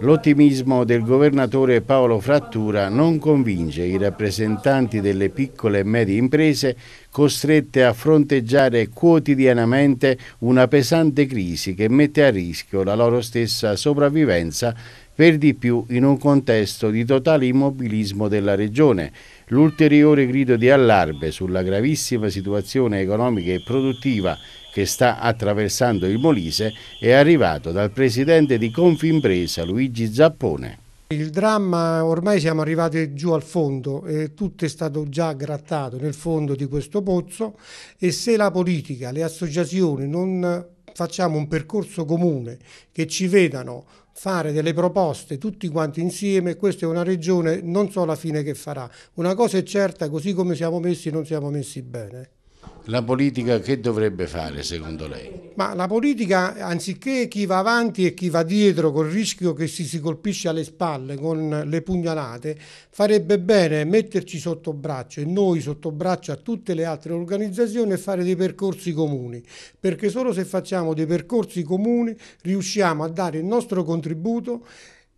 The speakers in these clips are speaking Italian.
L'ottimismo del governatore Paolo Frattura non convince i rappresentanti delle piccole e medie imprese costrette a fronteggiare quotidianamente una pesante crisi che mette a rischio la loro stessa sopravvivenza per di più in un contesto di totale immobilismo della regione. L'ulteriore grido di allarme sulla gravissima situazione economica e produttiva che sta attraversando il Molise è arrivato dal presidente di Confimpresa Luigi Zappone. Il dramma ormai siamo arrivati giù al fondo, eh, tutto è stato già grattato nel fondo di questo pozzo e se la politica, le associazioni non facciamo un percorso comune che ci vedano fare delle proposte tutti quanti insieme, questa è una regione, non so la fine che farà. Una cosa è certa, così come siamo messi non siamo messi bene. La politica che dovrebbe fare secondo lei? Ma la politica, anziché chi va avanti e chi va dietro col rischio che si, si colpisce alle spalle con le pugnalate, farebbe bene metterci sotto braccio e noi sotto braccio a tutte le altre organizzazioni e fare dei percorsi comuni, perché solo se facciamo dei percorsi comuni riusciamo a dare il nostro contributo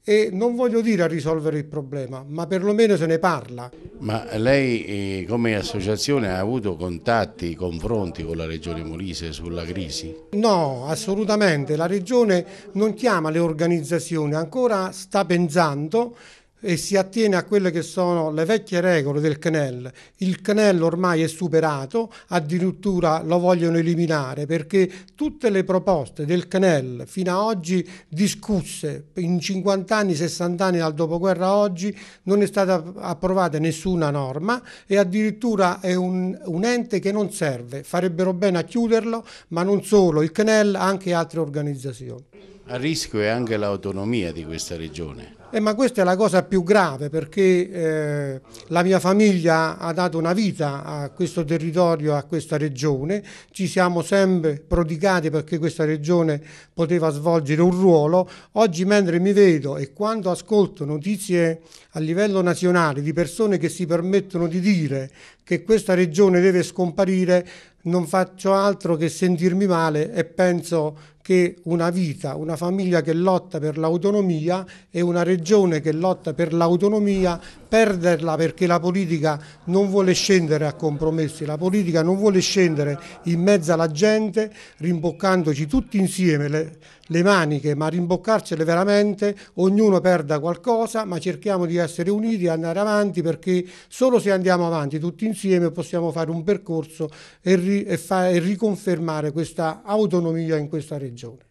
e non voglio dire a risolvere il problema, ma perlomeno se ne parla. Ma lei eh, come associazione ha avuto contatti, confronti con la Regione Molise sulla crisi? No, assolutamente, la Regione non chiama le organizzazioni, ancora sta pensando e si attiene a quelle che sono le vecchie regole del CNEL. Il CNEL ormai è superato, addirittura lo vogliono eliminare perché tutte le proposte del CNEL fino ad oggi discusse in 50 anni, 60 anni dal dopoguerra a oggi non è stata approvata nessuna norma e addirittura è un, un ente che non serve, farebbero bene a chiuderlo, ma non solo, il CNEL anche altre organizzazioni. A rischio è anche l'autonomia di questa regione eh, ma questa è la cosa più grave perché eh, la mia famiglia ha dato una vita a questo territorio, a questa regione, ci siamo sempre prodigati perché questa regione poteva svolgere un ruolo. Oggi mentre mi vedo e quando ascolto notizie a livello nazionale di persone che si permettono di dire che questa regione deve scomparire, non faccio altro che sentirmi male e penso che una vita, una famiglia che lotta per l'autonomia e una regione regione che lotta per l'autonomia, perderla perché la politica non vuole scendere a compromessi, la politica non vuole scendere in mezzo alla gente rimboccandoci tutti insieme le, le maniche, ma rimboccarcele veramente, ognuno perda qualcosa, ma cerchiamo di essere uniti e andare avanti perché solo se andiamo avanti tutti insieme possiamo fare un percorso e, ri, e, fa, e riconfermare questa autonomia in questa regione.